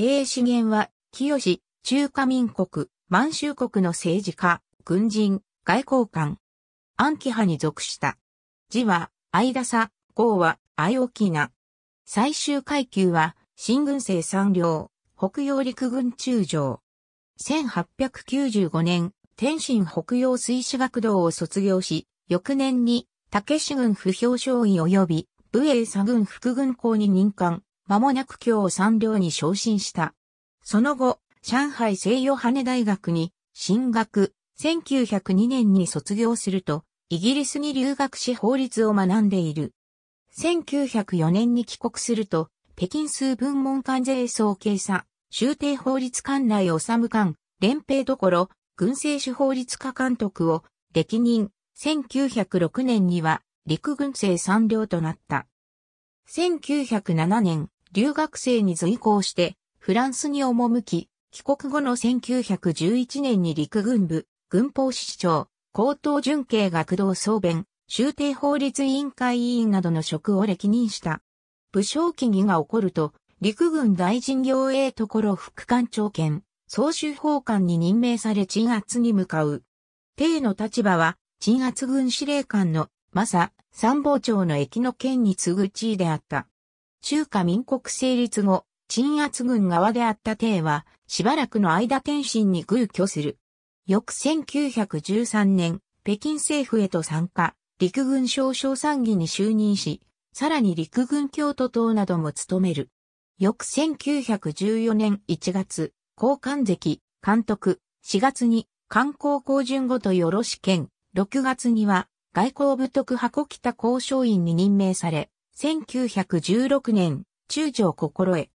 低資源は、清、中華民国、満州国の政治家、軍人、外交官。暗記派に属した。字は、相田佐、号は、相沖な。最終階級は、新軍政三両、北洋陸軍中将。1895年、天津北洋水師学堂を卒業し、翌年に、武志軍不評将尉及び、武英佐軍副軍校に任官、間もなく京三両に昇進した。その後、上海西洋羽大学に進学、1902年に卒業すると、イギリスに留学し法律を学んでいる。1904年に帰国すると、北京数文門関税総計査、修定法律館内治む官、連平どころ、軍政主法律課監督を、歴任、1906年には、陸軍政三両となった。1907年、留学生に随行して、フランスに赴き、帰国後の1911年に陸軍部、軍法支長、高等準警学童総弁、修定法律委員会委員などの職を歴任した。武将起義が起こると、陸軍大臣行営所副官長兼、総主法官に任命され鎮圧に向かう。帝の立場は、鎮圧軍司令官の、マサ、参謀長の駅の県に次ぐ地位であった。中華民国成立後、鎮圧軍側であった帝は、しばらくの間天津に偶居する。翌1913年、北京政府へと参加、陸軍少将参議に就任し、さらに陸軍京都党なども務める。翌1914年1月、高官関、監督、4月に、観光工順ごとよろし県、6月には、外交部特箱北交渉員に任命され、1916年、中条心得。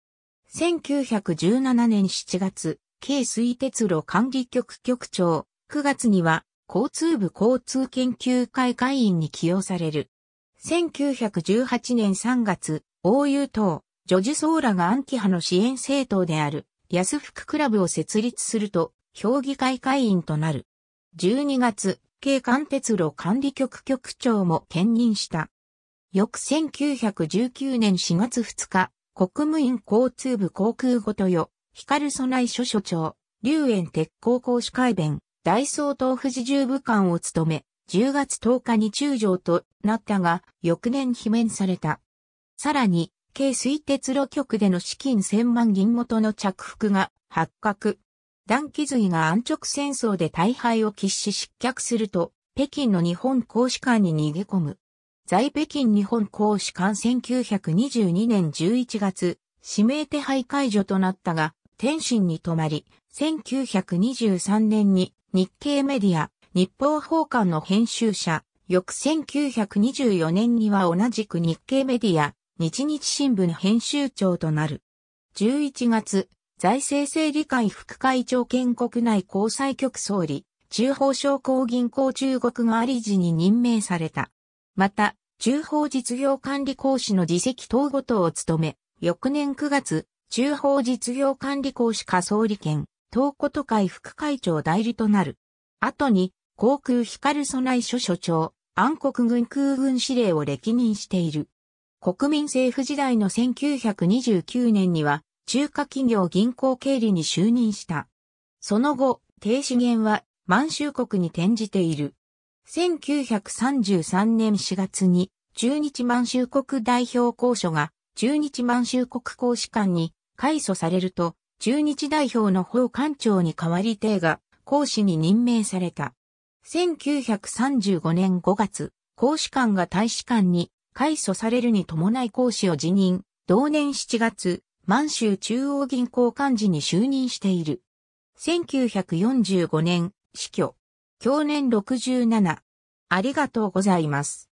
1917年7月、京水鉄路管理局局長、9月には交通部交通研究会会員に起用される。1918年3月、欧友党、ジョジュソーラが暗記派の支援政党である、安福クラブを設立すると、評議会会員となる。12月、京関鉄路管理局局長も兼任した。翌1919年4月2日、国務院交通部航空ごとよ、光備内所所長、龍園鉄鋼公司会弁、大総統富士重部官を務め、10月10日に中将となったが、翌年罷免された。さらに、軽水鉄路局での資金1000万銀元の着服が発覚。断気髄が安直戦争で大敗を喫し失脚すると、北京の日本公使館に逃げ込む。在北京日本公使館1922年11月、指名手配解除となったが、天津に泊まり、1923年に日系メディア、日報報館の編集者、翌1924年には同じく日系メディア、日日新聞編集長となる。11月、財政整理会副会長兼国内交際局総理、中央商工銀行中国があり時に任命された。また、中法実業管理講師の自席等ごとを務め、翌年9月、中法実業管理講師下総理兼、東こと会副会長代理となる。後に、航空光備内所所長、暗黒軍空軍司令を歴任している。国民政府時代の1929年には、中華企業銀行経理に就任した。その後、低資源は満州国に転じている。1933年4月に中日満州国代表公署が中日満州国公使館に改組されると、中日代表の法官長に代わり定が公使に任命された。1935年5月、公使館が大使館に改組されるに伴い公使を辞任、同年7月、満州中央銀行幹事に就任している。1945年、死去。享年67。ありがとうございます。